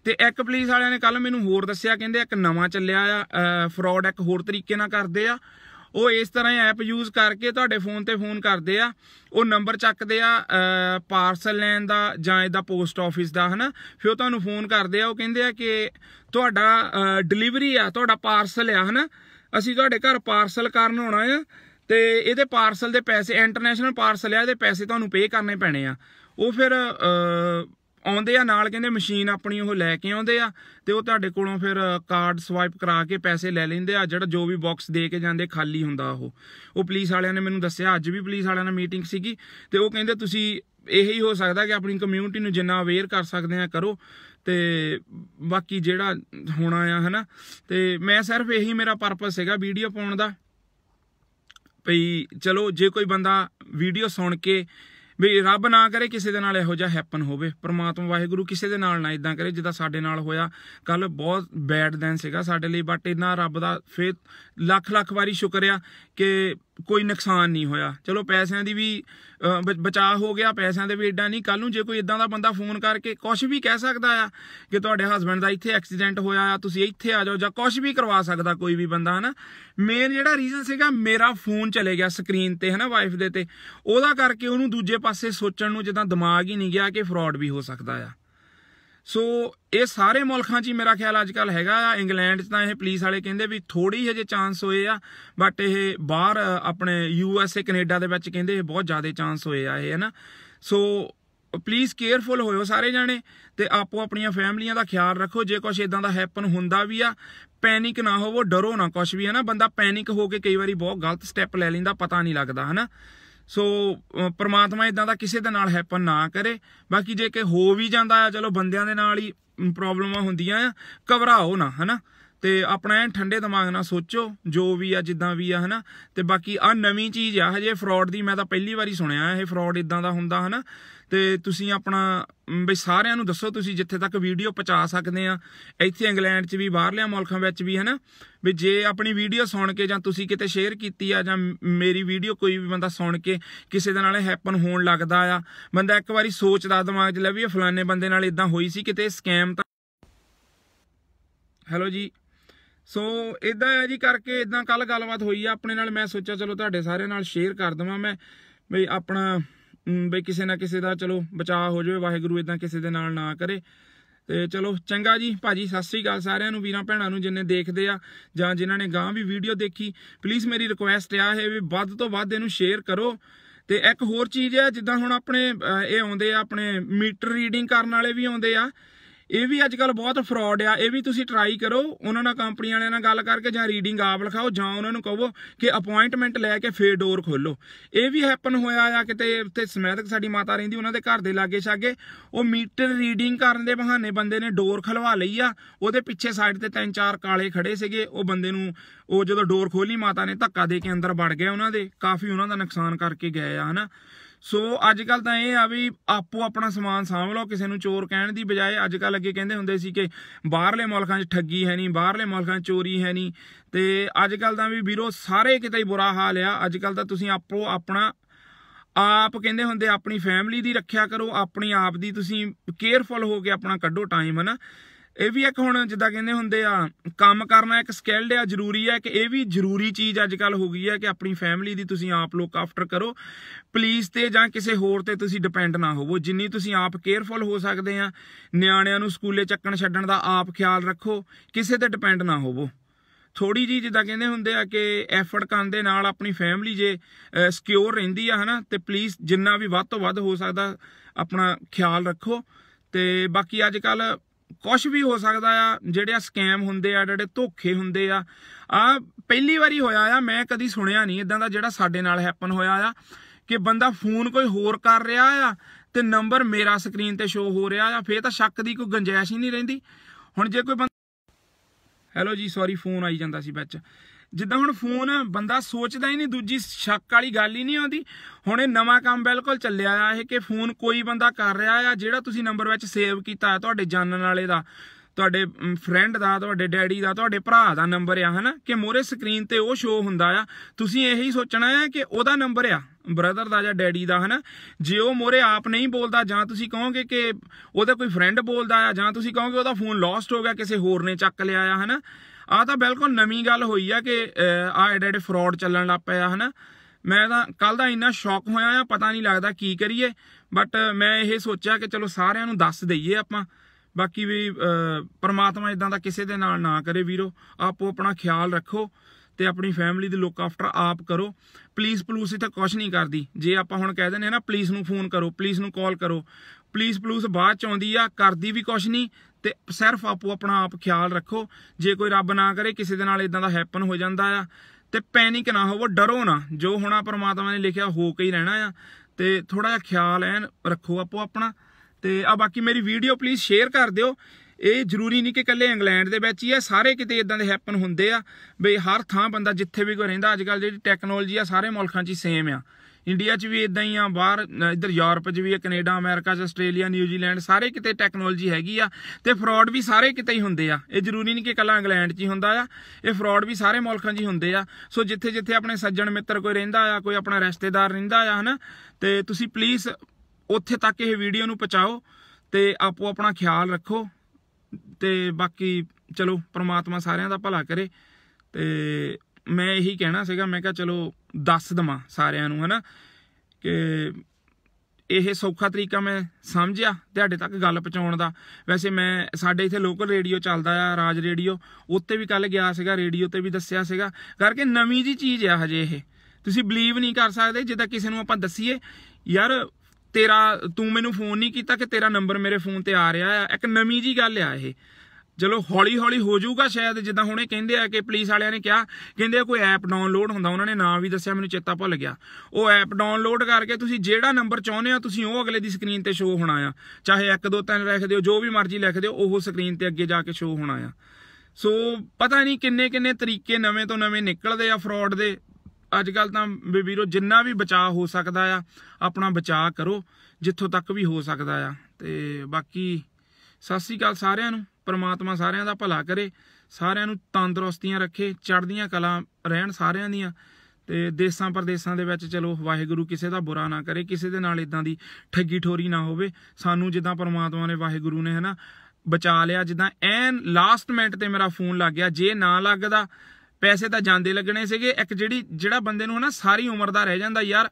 ਤੇ ਇੱਕ ਪੁਲਿਸ ਵਾਲਿਆਂ ਨੇ ਕੱਲ ਮੈਨੂੰ ਹੋਰ ਦੱਸਿਆ ਕਹਿੰਦੇ ਇੱਕ ਨਵਾਂ ਚੱਲਿਆ ਆ ਫਰਾਡ ਇੱਕ ਹੋਰ ਤਰੀਕੇ ਨਾਲ ਕਰਦੇ ਆ ਉਹ ਇਸ ਤਰ੍ਹਾਂ ਐਪ ਯੂਜ਼ ਕਰਕੇ ਤੁਹਾਡੇ ਫੋਨ ਤੇ ਫੋਨ ਕਰਦੇ ਆ ਉਹ ਨੰਬਰ ਚੱਕਦੇ ਆ ਪਾਰਸਲ ਲੈਣ ਦਾ ਜਾਂ ਇਹਦਾ ਪੋਸਟ ਆਫਿਸ ਦਾ ਹਨਾ ਫਿਰ ਉਹ ਤੁਹਾਨੂੰ ਫੋਨ ਕਰਦੇ ਆ ਉਹ ਕਹਿੰਦੇ ਆ ਕਿ ਤੁਹਾਡਾ ਡਿਲੀਵਰੀ ਆ ਤੁਹਾਡਾ ਪਾਰਸਲ ਆ ਹਨਾ ਅਸੀਂ ਤੁਹਾਡੇ ਘਰ ਪਾਰਸਲ ਕਰਨ ਆਉਣਾ ਆ ਤੇ ਇਹਦੇ ਪਾਰਸਲ ਦੇ ਪੈਸੇ ਇੰਟਰਨੈਸ਼ਨਲ ਪਾਰਸਲ ਆ ਇਹਦੇ ਪੈਸੇ ਤੁਹਾਨੂੰ ਪੇ ਕਰਨੇ ਪੈਣੇ ਆ ਉਹ ਫਿਰ ਆਉਂਦੇ ਆ ਨਾਲ ਕਹਿੰਦੇ ਮਸ਼ੀਨ ਆਪਣੀ ਉਹ ਲੈ ਕੇ ਆਉਂਦੇ ਆ ਤੇ ਉਹ ਤੁਹਾਡੇ ਕੋਲੋਂ ਫਿਰ ਕਾਰਡ ਸਵਾਈਪ ਕਰਾ ਕੇ ਪੈਸੇ ਲੈ ਲੈਂਦੇ ਆ ਜਿਹੜਾ ਜੋ ਵੀ ਬਾਕਸ ਦੇ ਕੇ ਜਾਂਦੇ ਖਾਲੀ ਹੁੰਦਾ ਉਹ ਉਹ ਪੁਲਿਸ ਵਾਲਿਆਂ ਨੇ ਮੈਨੂੰ ਦੱਸਿਆ ਅੱਜ ਵੀ ਪੁਲਿਸ ਵਾਲਿਆਂ ਨਾਲ ਮੀਟਿੰਗ ਸੀਗੀ ਤੇ ਉਹ ਕਹਿੰਦੇ ਤੁਸੀਂ ਇਹੀ ਹੋ ਸਕਦਾ ਕਿ ਆਪਣੀ ਕਮਿਊਨਿਟੀ ਨੂੰ ਜਿੰਨਾ ਅਵੇਅਰ ਕਰ ਸਕਦੇ ਆ ਕਰੋ ਤੇ ਬਾਕੀ ਜਿਹੜਾ ਹੋਣਾ ਆ ਹਨਾ ਤੇ ਮੈਂ ਸਿਰਫ ਇਹੀ ਮੇਰਾ ਪਰਪਸ ਹੈਗਾ ਵੀਡੀਓ ਪਾਉਣ ਦਾ ਭਈ ਚਲੋ ਜੇ ਕੋਈ ਬੰਦਾ ਵੀਡੀਓ ਸੁਣ ਕੇ ਵੀ ਰੱਬ ਨਾ ਕਰੇ ਕਿਸੇ ਦੇ ਨਾਲ ਇਹੋ ਜਿਹਾ ਹੈਪਨ ਹੋਵੇ ਪ੍ਰਮਾਤਮਾ ਵਾਹਿਗੁਰੂ ਕਿਸੇ ਦੇ ਨਾਲ ਨਾ ਇਦਾਂ ਕਰੇ ਜਿੱਦਾਂ ਸਾਡੇ ਨਾਲ ਹੋਇਆ ਕੱਲ ਬਹੁਤ ਬੈਡ ਦਿਨ ਸੀਗਾ ਸਾਡੇ ਲਈ ਬਟ ਇਨਾ ਰੱਬ ਦਾ ਫੇਰ ਲੱਖ ਲੱਖ ਵਾਰੀ ਸ਼ੁਕਰ ਆ ਕਿ ਕੋਈ ਨੁਕਸਾਨ ਨਹੀਂ ਹੋਇਆ ਚਲੋ ਪੈਸਿਆਂ ਦੀ ਵੀ ਬਚਾਅ ਹੋ ਗਿਆ ਪੈਸਿਆਂ ਦੇ ਵੀ ਏਡਾ ਨਹੀਂ ਕੱਲ ਨੂੰ ਜੇ ਕੋਈ ਇਦਾਂ ਦਾ ਬੰਦਾ ਫੋਨ ਕਰਕੇ ਕੁਝ ਵੀ ਕਹਿ ਸਕਦਾ ਆ ਕਿ ਤੁਹਾਡੇ ਹਸਬੰਡ ਦਾ ਇੱਥੇ ਐਕਸੀਡੈਂਟ ਹੋਇਆ ਆ ਤੁਸੀਂ ਇੱਥੇ ਆ ਜਾਓ ਜਾਂ ਕੁਝ ਵੀ ਕਰਵਾ ਸਕਦਾ ਕੋਈ ਵੀ ਬੰਦਾ ਹਨਾ ਮੇਨ ਜਿਹੜਾ ਰੀਜ਼ਨ ਸੀਗਾ ਮੇਰਾ ਫੋਨ ਚਲੇ ਗਿਆ ਸਕਰੀਨ ਤੇ ਹਨਾ ਵਾਈਫ ਦੇ ਤੇ ਉਹਦਾ ਕਰਕੇ ਉਹਨੂੰ ਦੂਜੇ ਪਾਸੇ ਸੋਚਣ ਨੂੰ ਜਿੱਦਾਂ ਦਿਮਾਗ ਹੀ ਨਹੀਂ ਗਿਆ ਕਿ ਫਰਾਡ ਵੀ ਹੋ ਸਕਦਾ ਆ ਸੋ ਇਹ ਸਾਰੇ ਮੁਲਕਾਂ 'ਚ ਹੀ ਮੇਰਾ ਖਿਆਲ ਅੱਜ ਕੱਲ ਹੈਗਾ ਆ ਇੰਗਲੈਂਡ 'ਚ ਤਾਂ ਇਹ ਪੁਲਿਸ ਵਾਲੇ ਕਹਿੰਦੇ ਵੀ ਥੋੜੀ ਹਜੇ ਚਾਂਸ ਹੋਏ ਆ ਬਟ ਇਹ ਬਾਹਰ ਆਪਣੇ ਯੂ ਐਸ ਏ ਕੈਨੇਡਾ ਦੇ ਵਿੱਚ ਕਹਿੰਦੇ ਇਹ ਬਹੁਤ ਜ਼ਿਆਦਾ ਚਾਂਸ ਹੋਏ ਆ ਇਹ ਹੈ ਨਾ ਸੋ ਪਲੀਜ਼ ਕੇਅਰਫੁਲ ਹੋਇਓ ਸਾਰੇ ਜਾਣੇ ਤੇ ਆਪੋ ਆਪਣੀਆਂ ਫੈਮਲੀਆਂ ਦਾ ਖਿਆਲ ਰੱਖੋ ਜੇ ਕੁਝ ਇਦਾਂ ਦਾ ਹੈਪਨ ਹੁੰਦਾ ਵੀ ਆ ਪੈਨਿਕ ਨਾ ਹੋਵੋ ਡਰੋ ਨਾ ਕੁਝ ਵੀ ਹੈ ਨਾ ਬੰਦਾ ਪੈਨਿਕ ਹੋ ਕੇ ਕਈ ਵਾਰੀ ਬਹੁਤ ਗਲਤ ਸਟੈਪ ਲੈ ਲੈਂਦਾ ਪਤਾ ਨਹੀਂ ਲੱਗਦਾ ਨਾ ਸੋ ਪ੍ਰਮਾਤਮਾ ਇਦਾਂ ਦਾ ਕਿਸੇ ਦੇ ਨਾਲ ਹੈਪਨ ਨਾ ਕਰੇ ਬਾਕੀ ਜੇ ਕਿ ਹੋ ਵੀ ਜਾਂਦਾ ਆ ਚਲੋ ਬੰਦਿਆਂ ਦੇ ਨਾਲ ਹੀ ਪ੍ਰੋਬਲਮਾਂ ਹੁੰਦੀਆਂ ਆ ਘਬਰਾਓ ਨਾ ਹਨਾ ਤੇ ਆਪਣਾ ਐਨ ਠੰਡੇ ਦਿਮਾਗ ਨਾਲ ਸੋਚੋ ਜੋ ਵੀ ਆ ਜਿੱਦਾਂ ਵੀ ਆ ਹਨਾ ਤੇ ਬਾਕੀ ਆ ਨਵੀਂ ਚੀਜ਼ ਆ ਹਜੇ ਫਰਾਡ ਦੀ ਮੈਂ ਤਾਂ ਪਹਿਲੀ ਵਾਰੀ ਸੁਣਿਆ ਇਹ ਫਰਾਡ ਇਦਾਂ ਦਾ ਹੁੰਦਾ ਹਨਾ ਤੇ ਤੁਸੀਂ ਆਪਣਾ ਬਈ ਸਾਰਿਆਂ ਨੂੰ ਦੱਸੋ ਤੁਸੀਂ ਜਿੱਥੇ ਤੱਕ ਵੀਡੀਓ ਪਹੁੰਚਾ ਸਕਦੇ ਆ ਇੱਥੇ ਇੰਗਲੈਂਡ 'ਚ ਵੀ ਬਾਹਰਲੇ ਮੁਲਕਾਂ ਵਿੱਚ ਵੀ ਹੈਨਾ ਵੀ ਜੇ ਆਪਣੀ ਵੀਡੀਓ ਸੁਣ ਕੇ ਜਾਂ ਤੁਸੀਂ ਕਿਤੇ ਸ਼ੇਅਰ ਕੀਤੀ ਆ ਜਾਂ ਮੇਰੀ ਵੀਡੀਓ ਕੋਈ ਵੀ ਬੰਦਾ ਸੁਣ ਕੇ ਕਿਸੇ ਦੇ ਨਾਲ ਹੈਪਨ ਹੋਣ ਲੱਗਦਾ ਆ ਬੰਦਾ ਇੱਕ ਵਾਰੀ ਸੋਚਦਾ ਦਿਮਾਗ 'ਚ ਲੈ ਵੀ ਫਲਾਣੇ ਬੰਦੇ ਨਾਲ ਇਦਾਂ ਹੋਈ ਸੀ ਕਿਤੇ ਸਕੈਮ ਤਾਂ ਹੈਲੋ ਜੀ ਸੋ ਇਦਾਂ ਆ ਜੀ ਕਰਕੇ ਇਦਾਂ ਕੱਲ ਗੱਲਬਾਤ ਹੋਈ ਆ ਆਪਣੇ ਨਾਲ ਮੈਂ ਸੋਚਿਆ ਚਲੋ ਤੁਹਾਡੇ ਸਾਰਿਆਂ ਨਾਲ ਸ਼ੇਅਰ ਕਰ ਦਵਾਂ ਮੈਂ ਬਈ ਆਪਣਾ ਬਈ ਕਿਸੇ ਨਾ ਕਿਸੇ ਦਾ ਚਲੋ ਬਚਾਅ ਹੋ ਜਾਵੇ ਵਾਹਿਗੁਰੂ ਇਦਾਂ ਕਿਸੇ ਦੇ ਨਾਲ ਨਾ ਕਰੇ ਤੇ ਚਲੋ ਚੰਗਾ ਜੀ ਭਾਜੀ ਸਤਿ ਸ੍ਰੀ ਅਕਾਲ ਸਾਰਿਆਂ ਨੂੰ ਵੀਰਾਂ ਭੈਣਾਂ ਨੂੰ ਜਿੰਨੇ ਦੇਖਦੇ ਆ ਜਾਂ ਜਿਨ੍ਹਾਂ ਨੇ ਗਾਂ ਵੀ ਵੀਡੀਓ ਦੇਖੀ ਪਲੀਜ਼ ਮੇਰੀ ਰਿਕੁਐਸਟ ਆ ਹੈ ਵੀ ਵੱਧ ਤੋਂ ਵੱਧ ਇਹਨੂੰ ਸ਼ੇਅਰ ਕਰੋ ਤੇ ਇੱਕ ਹੋਰ ਚੀਜ਼ ਹੈ ਜਿੱਦਾਂ ਹੁਣ ਆਪਣੇ ਇਹ ਆਉਂਦੇ ਆ ਆਪਣੇ ਮੀਟਰ ਰੀਡਿੰਗ ਕਰਨ ਵਾਲੇ ਵੀ ਆਉਂਦੇ ਆ ਇਹ ਵੀ ਅੱਜ ਕੱਲ ਬਹੁਤ ਫਰਾਡ ਆ ਇਹ ਵੀ ਤੁਸੀਂ ਟਰਾਈ ਕਰੋ ਉਹਨਾਂ ਨਾਲ ਕੰਪਨੀ ਵਾਲਿਆਂ ਨਾਲ ਗੱਲ ਕਰਕੇ ਜਾਂ ਰੀਡਿੰਗ ਆਪ ਲਿਖਾਓ ਜਾਂ ਉਹਨਾਂ ਨੂੰ ਕਹੋ ਕਿ ਅਪਾਇੰਟਮੈਂਟ ਲੈ ਕੇ ਫੇਰ ਡੋਰ ਖੋਲੋ ਇਹ ਵੀ ਹੈਪਨ ਹੋਇਆ ਆ ਕਿਤੇ ਉੱਤੇ ਸਮੈਤਕ ਸਾਡੀ ਮਾਤਾ ਰਹਿੰਦੀ ਉਹਨਾਂ ਦੇ ਘਰ ਦੇ ਲਾਗੇ ਛਾਗੇ ਉਹ ਮੀਟਰ ਰੀਡਿੰਗ ਕਰਨ ਦੇ ਬਹਾਨੇ ਬੰਦੇ ਨੇ ਡੋਰ ਖਲਵਾ ਲਈ ਆ ਉਹਦੇ ਪਿੱਛੇ ਸਾਈਡ ਤੇ ਤਿੰਨ ਚਾਰ ਕਾਲੇ ਖੜੇ ਸੀਗੇ ਉਹ ਬੰਦੇ ਨੂੰ ਉਹ ਜਦੋਂ ਡੋਰ ਖੋਲੀ ਮਾਤਾ ਨੇ ਧੱਕਾ ਦੇ ਕੇ ਅੰਦਰ ਵੜ ਗਏ ਉਹਨਾਂ ਦੇ ਕਾਫੀ ਉਹਨਾਂ ਦਾ ਨੁਕਸਾਨ ਕਰਕੇ ਗਏ ਆ ਹਨਾ ਸੋ ਅੱਜ ਕੱਲ ਤਾਂ ਇਹ ਆ ਵੀ ਆਪੋ ਆਪਣਾ ਸਮਾਨ ਸਾਂਭ ਲਓ ਕਿਸੇ ਨੂੰ ਚੋਰ ਕਹਿਣ ਦੀ ਬਜਾਏ ਅੱਜ ਕੱਲ ਅੱਗੇ ਕਹਿੰਦੇ ਹੁੰਦੇ ਸੀ ਕਿ ਬਾਹਰਲੇ ਮੁਲਕਾਂ 'ਚ ਠੱਗੀ ਹੈ ਨਹੀਂ ਬਾਹਰਲੇ ਮੁਲਕਾਂ 'ਚ ਚੋਰੀ ਹੈ ਨਹੀਂ ਤੇ ਅੱਜ ਕੱਲ ਤਾਂ ਵੀ ਵੀਰੋ ਸਾਰੇ ਕਿਤੇ ਹੀ ਬੁਰਾ ਹਾਲ ਆ ਅੱਜ ਕੱਲ ਤਾਂ ਤੁਸੀਂ ਆਪੋ ਆਪਣਾ ਆਪ ਕਹਿੰਦੇ ਹੁੰਦੇ ਆਪਣੀ ਫੈਮਿਲੀ ਦੀ ਰੱਖਿਆ ਕਰੋ ਆਪਣੀ ਆਪ ਦੀ ਤੁਸੀਂ ਕੇਅਰਫੁਲ ਹੋ ਕੇ ਆਪਣਾ ਕੱਢੋ ਟਾਈਮ ਹਨਾ ਇਹ ਵੀ ਇੱਕ ਹੁਣ ਜਿੱਦਾਂ ਕਹਿੰਦੇ ਹੁੰਦੇ ਆ ਕੰਮ ਕਰਨਾ ਇੱਕ ਸਕਿੱਲਡ ਆ ਜ਼ਰੂਰੀ ਹੈ ਕਿ ਇਹ ਵੀ ਜ਼ਰੂਰੀ ਚੀਜ਼ ਅੱਜ ਕੱਲ ਹੋ ਗਈ ਹੈ ਕਿ ਆਪਣੀ ਫੈਮਿਲੀ ਦੀ ਤੁਸੀਂ ਆਪ ਲੋਕ ਆਫਟਰ ਕਰੋ ਪੁਲਿਸ ਤੇ ਜਾਂ ਕਿਸੇ ਹੋਰ ਤੇ ਤੁਸੀਂ ਡਿਪੈਂਡ ਨਾ ਹੋਵੋ ਜਿੰਨੀ ਤੁਸੀਂ ਆਪ ਕੇਅਰਫੁਲ ਹੋ ਸਕਦੇ ਆ ਨਿਆਣਿਆਂ ਨੂੰ ਸਕੂਲੇ ਚੱਕਣ ਛੱਡਣ ਦਾ ਆਪ ਖਿਆਲ ਰੱਖੋ ਕਿਸੇ ਤੇ ਡਿਪੈਂਡ ਨਾ ਹੋਵੋ ਥੋੜੀ ਜੀ ਜਿੱਦਾਂ ਕਹਿੰਦੇ ਹੁੰਦੇ ਆ ਕਿ ਐਫਰਟ ਕਰਨ ਦੇ ਨਾਲ ਆਪਣੀ ਫੈਮਿਲੀ ਜੇ ਸਿਕਿਉਰ ਰਹਿੰਦੀ ਆ ਹਨਾ ਤੇ ਪਲੀਜ਼ ਜਿੰਨਾ ਵੀ ਵੱਧ ਤੋਂ ਵੱਧ ਹੋ ਸਕਦਾ ਆਪਣਾ ਖਿਆਲ ਰੱਖੋ ਤੇ ਬਾਕੀ ਅੱਜ ਕੱਲ ਕੁਝ ਵੀ ਹੋ ਸਕਦਾ ਆ ਜਿਹੜੇ ਸਕੈਮ ਹੁੰਦੇ ਆ ਜਿਹੜੇ ਧੋਖੇ ਹੁੰਦੇ ਆ ਆ ਪਹਿਲੀ ਵਾਰੀ ਹੋਇਆ ਆ ਮੈਂ ਕਦੀ ਸੁਣਿਆ ਨਹੀਂ ਇਦਾਂ ਦਾ ਜਿਹੜਾ ਸਾਡੇ ਨਾਲ ਹੈਪਨ ਹੋਇਆ ਆ ਕਿ ਬੰਦਾ ਫੋਨ ਕੋਈ ਹੋਰ ਕਰ ਰਿਹਾ ਆ ਤੇ ਨੰਬਰ ਮੇਰਾ ਸਕਰੀਨ ਤੇ ਸ਼ੋ ਹੋ ਰਿਹਾ ਆ ਫੇਰ ਤਾਂ ਸ਼ੱਕ ਦੀ ਕੋਈ ਗੁੰਜਾਇਸ਼ ਹੀ ਨਹੀਂ ਰਹਿੰਦੀ ਹੁਣ ਜੇ ਕੋਈ ਬੰਦਾ ਹੈਲੋ ਜੀ ਸੌਰੀ ਫੋਨ ਆਈ ਜਾਂਦਾ ਸੀ ਵਿੱਚ ਜਿੱਦਾਂ ਹੁਣ ਫੋਨ ਬੰਦਾ ਸੋਚਦਾ ਹੀ ਨਹੀਂ ਦੂਜੀ ਸ਼ੱਕ ਵਾਲੀ ਗੱਲ ਹੀ ਨਹੀਂ ਆਉਂਦੀ ਹੁਣ ਇਹ ਨਵਾਂ ਕੰਮ ਬਿਲਕੁਲ ਚੱਲਿਆ ਆ ਇਹ ਕਿ ਫੋਨ ਕੋਈ ਬੰਦਾ ਕਰ ਰਿਹਾ ਆ ਜਿਹੜਾ ਤੁਸੀਂ ਨੰਬਰ ਵਿੱਚ ਸੇਵ ਕੀਤਾ ਹੈ ਤੁਹਾਡੇ ਜਾਣਨ ਵਾਲੇ ਦਾ ਤੁਹਾਡੇ ਫਰੈਂਡ ਦਾ ਤੁਹਾਡੇ ਡੈਡੀ ਦਾ ਤੁਹਾਡੇ ਭਰਾ ਦਾ ਨੰਬਰ ਆ ਹਨਾ ਕਿ ਮੋਰੇ ਸਕਰੀਨ ਤੇ ਉਹ ਸ਼ੋ ਹੁੰਦਾ ਆ ਤੁਸੀਂ ਇਹੀ ਸੋਚਣਾ ਹੈ ਕਿ ਉਹਦਾ ਨੰਬਰ ਆ ਬ੍ਰਦਰ ਦਾ ਜਾਂ ਡੈਡੀ ਦਾ ਹਨਾ ਜੇ ਉਹ ਮੋਰੇ ਆਪ ਨਹੀਂ ਬੋਲਦਾ ਜਾਂ ਤੁਸੀਂ ਕਹੋਗੇ ਕਿ ਉਹਦਾ ਕੋਈ ਫਰੈਂਡ ਬੋਲਦਾ ਆ ਜਾਂ ਤੁਸੀਂ ਕਹੋਗੇ ਉਹਦਾ ਫੋਨ ਲੌਸਟ ਹੋ ਗਿਆ ਕਿਸੇ ਹੋਰ ਨੇ ਚੱਕ ਲਿਆ ਆ ਹਨਾ ਆ ਤਾਂ ਬਿਲਕੁਲ ਨਵੀਂ ਗੱਲ ਹੋਈ ਆ ਕਿ ਆ ਐਡੇ ਐਡੇ ਫਰਾਡ ਚੱਲਣ ਲੱਗ ਪਿਆ ਹਨਾ ਮੈਂ ਤਾਂ ਕੱਲ ਦਾ ਇੰਨਾ ਸ਼ੌਕ ਹੋਇਆ ਆ ਪਤਾ ਨਹੀਂ ਲੱਗਦਾ ਕੀ ਕਰੀਏ ਬਟ ਮੈਂ ਇਹ ਸੋਚਿਆ ਕਿ ਚਲੋ ਸਾਰਿਆਂ ਨੂੰ ਦੱਸ ਦਈਏ ਆਪਾਂ ਬਾਕੀ ਵੀ ਪਰਮਾਤਮਾ ਇਦਾਂ ਦਾ ਕਿਸੇ ਦੇ ਨਾਲ ਨਾ ਕਰੇ ਵੀਰੋ ਆਪੋ ਆਪਣਾ ਖਿਆਲ ਰੱਖੋ ਤੇ ਆਪਣੀ ਫੈਮਿਲੀ ਦੇ ਲੁੱਕ ਆਫਟਰ ਆਪ ਕਰੋ ਪੁਲਿਸ ਪੁਲਿਸ ਇੱਥੇ ਕੁਝ ਨਹੀਂ ਕਰਦੀ ਜੇ ਆਪਾਂ ਹੁਣ ਕਹਿ ਦਿੰਦੇ ਨਾ ਪੁਲਿਸ ਨੂੰ ਫੋਨ ਕਰੋ ਪੁਲਿਸ ਨੂੰ ਕਾਲ ਕਰੋ ਪੁਲਿਸ ਪੁਲਿਸ ਬਾਅਦ ਚ ਆਉਂਦੀ ਆ ਕਰਦੀ ਵੀ ਕੁਝ ਨਹੀਂ ਤੇ ਸਿਰਫ ਆਪੋ ਆਪਣਾ ਆਪ ਖਿਆਲ ਰੱਖੋ ਜੇ ਕੋਈ ਰੱਬ ਨਾ ਕਰੇ ਕਿਸੇ ਦੇ ਨਾਲ ਇਦਾਂ ਦਾ ਹੈਪਨ ਹੋ ਜਾਂਦਾ ਆ ਤੇ ਪੈਨਿਕ ਨਾ ਹੋਵੋ ਡਰੋ ਨਾ ਜੋ ਹੋਣਾ ਪਰਮਾਤਮਾ ਨੇ ਲਿਖਿਆ ਹੋ ਕੇ ਹੀ ਰਹਿਣਾ ਆ ਤੇ ਥੋੜਾ ਜਿਹਾ ਖਿਆਲ ਐਨ ਰੱਖੋ ਆਪੋ ਆਪਣਾ ਤੇ ਆ ਬਾਕੀ ਮੇਰੀ ਵੀਡੀਓ ਪਲੀਜ਼ ਸ਼ੇਅਰ ਕਰ ਦਿਓ ਇਹ ਜ਼ਰੂਰੀ ਨਹੀਂ ਕਿ ਇਕੱਲੇ ਇੰਗਲੈਂਡ ਦੇ ਵਿੱਚ ਹੀ ਆ ਸਾਰੇ ਕਿਤੇ ਇਦਾਂ ਦੇ ਹੈਪਨ ਹੁੰਦੇ ਆ ਬਈ ਹਰ ਥਾਂ ਬੰਦਾ ਜਿੱਥੇ ਵੀ ਕੋਈ ਰਹਿੰਦਾ ਅੱਜ ਕੱਲ ਜਿਹੜੀ ਟੈਕਨੋਲੋਜੀ ਆ ਸਾਰੇ ਮੁਲਕਾਂ 'ਚ ਹੀ ਸੇਮ ਆ ਇੰਡੀਆ 'ਚ ਵੀ ਇਦਾਂ ਹੀ ਆ ਬਾਹਰ ਇਧਰ ਯੂਰਪ 'ਚ ਵੀ ਆ ਕੈਨੇਡਾ ਅਮਰੀਕਾ 'ਚ ਆਸਟ੍ਰੇਲੀਆ ਨਿਊਜ਼ੀਲੈਂਡ ਸਾਰੇ ਕਿਤੇ ਟੈਕਨੋਲੋਜੀ ਹੈਗੀ ਆ ਤੇ ਫਰਾਡ ਵੀ ਸਾਰੇ ਕਿਤੇ ਹੀ ਹੁੰਦੇ ਆ ਇਹ ਜ਼ਰੂਰੀ ਨਹੀਂ ਕਿ ਕੱਲਾ ਇੰਗਲੈਂਡ 'ਚ ਹੀ ਹੁੰਦਾ ਆ ਇਹ ਫਰਾਡ ਵੀ ਸਾਰੇ ਮੁਲਕਾਂ 'ਚ ਹੀ ਹੁੰਦੇ ਆ ਸੋ ਜਿੱਥੇ ਜਿੱਥੇ ਆਪਣੇ ਸੱਜਣ ਮਿੱਤਰ ਕੋਈ ਰਹਿੰਦਾ ਆ ਕੋਈ ਆਪਣਾ ਰਿਸ਼ਤੇਦਾਰ ਰਹਿੰਦਾ ਆ ਹਨਾ ਤੇ ਤੁਸੀਂ ਪਲੀਜ਼ ਉੱਥੇ ਤੱਕ ਇਹ ਵੀਡੀਓ ਨੂੰ ਪਹੁੰਚਾਓ ਤੇ ਆਪੋ ਆਪਣਾ ਖਿਆਲ ਰੱਖੋ ਤੇ ਬਾਕੀ ਚਲੋ ਪ੍ਰਮਾਤਮਾ ਸਾਰਿਆਂ ਦਾ ਭਲਾ ਕਰੇ ਤੇ ਮੈਂ ਇਹੀ ਕਹਿਣਾ ਸੀਗਾ ਮੈਂ ਕਿਹਾ ਚਲੋ ਦੱਸ ਦਵਾਂ ਸਾਰਿਆਂ ਨੂੰ ਹਨਾ ਕਿ ਇਹ ਸੌਖਾ ਤਰੀਕਾ ਮੈਂ ਸਮਝਿਆ ਤੁਹਾਡੇ ਤੱਕ ਗੱਲ ਪਹੁੰਚਾਉਣ ਦਾ ਵੈਸੇ ਮੈਂ ਸਾਡੇ ਇੱਥੇ ਲੋਕਲ ਰੇਡੀਓ ਚੱਲਦਾ ਆ ਰਾਜ ਰੇਡੀਓ ਉੱਤੇ ਵੀ ਕੱਲ ਗਿਆ ਸੀਗਾ ਰੇਡੀਓ ਤੇ ਵੀ ਦੱਸਿਆ ਸੀਗਾ ਕਰਕੇ ਨਵੀਂ ਜੀ ਚੀਜ਼ ਆ ਹਜੇ ਇਹ ਤੁਸੀਂ ਬਲੀਵ ਨਹੀਂ ਕਰ ਸਕਦੇ ਜਿੱਦਾਂ ਕਿਸੇ ਨੂੰ ਆਪਾਂ ਦੱਸੀਏ ਯਾਰ ਤੇਰਾ ਤੂੰ ਮੈਨੂੰ ਫੋਨ ਨਹੀਂ ਕੀਤਾ ਕਿ ਤੇਰਾ ਨੰਬਰ ਮੇਰੇ ਫੋਨ ਤੇ ਆ ਰਿਹਾ ਆ ਇੱਕ ਨਵੀਂ ਜੀ ਗੱਲ ਆ ਇਹ ਚਲੋ ਹੌਲੀ ਹੌਲੀ ਹੋ ਜਾਊਗਾ ਸ਼ਾਇਦ ਜਿੱਦਾਂ ਹੁਣੇ ਕਹਿੰਦੇ ਆ ਕਿ ਪੁਲਿਸ ਵਾਲਿਆਂ ਨੇ ਕਿਹਾ ਕਹਿੰਦੇ ਕੋਈ ਐਪ ਡਾਊਨਲੋਡ ਹੁੰਦਾ ਉਹਨਾਂ ਨੇ ਨਾਮ ਵੀ ਦੱਸਿਆ ਮੈਨੂੰ ਚੇਤਾ ਭੁੱਲ ਗਿਆ ਉਹ ਐਪ ਡਾਊਨਲੋਡ ਕਰਕੇ ਤੁਸੀਂ ਜਿਹੜਾ ਨੰਬਰ ਚਾਹੁੰਦੇ ਹੋ ਤੁਸੀਂ ਉਹ ਅਗਲੇ ਦੀ ਸਕਰੀਨ ਤੇ ਸ਼ੋ ਹੋਣਾ ਆ ਚਾਹੇ 1 2 3 ਲਿਖ ਦਿਓ ਜੋ ਵੀ ਮਰਜ਼ੀ ਲਿਖ ਦਿਓ ਉਹ ਸਕਰੀਨ ਤੇ ਅੱਗੇ ਜਾ ਕੇ ਸ਼ੋ ਹੋਣਾ ਆ ਸੋ ਪਤਾ ਨਹੀਂ ਕਿੰਨੇ ਕਿੰਨੇ ਤਰੀਕੇ ਨਵੇਂ ਤੋਂ ਨਵੇਂ ਨਿਕਲਦੇ ਆ ਫਰਾਡ ਦੇ ਅੱਜ ਕੱਲ ਤਾਂ ਵੀਰੋ ਜਿੰਨਾ ਵੀ ਬਚਾਅ ਹੋ ਸਕਦਾ ਆ ਆਪਣਾ ਬਚਾਅ ਕਰੋ ਜਿੱਥੋਂ ਤੱਕ ਵੀ ਹੋ ਸਕਦਾ ਆ ਤੇ ਬਾਕੀ ਸਤਿ ਸ੍ਰੀ ਅਕਾਲ ਸਾਰਿਆਂ ਨੂੰ ਪਰਮਾਤਮਾ ਸਾਰਿਆਂ ਦਾ ਭਲਾ ਕਰੇ ਸਾਰਿਆਂ ਨੂੰ ਤੰਦਰੁਸਤੀਆਂ ਰੱਖੇ ਚੜ੍ਹਦੀਆਂ ਕਲਾ ਰਹਿਣ ਸਾਰਿਆਂ ਦੀਆਂ ਤੇ ਦੇਸਾਂ ਪਰਦੇਸਾਂ ਦੇ ਵਿੱਚ ਚਲੋ ਵਾਹਿਗੁਰੂ ਕਿਸੇ ਦਾ ਬੁਰਾ ਨਾ ਕਰੇ ਕਿਸੇ ਦੇ ਨਾਲ ਇਦਾਂ ਦੀ ਠੱਗੀ ਠੋਰੀ ਨਾ ਹੋਵੇ ਸਾਨੂੰ ਜਿੱਦਾਂ ਪਰਮਾਤਮਾ ਨੇ ਵਾਹਿਗੁਰੂ ਨੇ ਹਨਾ ਬਚਾ ਲਿਆ ਜਿੱਦਾਂ ਐਨ ਲਾਸਟ ਮਿੰਟ ਤੇ ਮੇਰਾ ਫੋਨ ਲੱਗ ਗਿਆ ਜੇ ਨਾ ਲੱਗਦਾ ਪੈਸੇ ਤਾਂ ਜਾਂਦੇ ਲੱਗਣੇ ਸੀਗੇ ਇੱਕ ਜਿਹੜੀ ਜਿਹੜਾ ਬੰਦੇ ਨੂੰ ਹਨਾ ਸਾਰੀ ਉਮਰ ਦਾ ਰਹਿ ਜਾਂਦਾ ਯਾਰ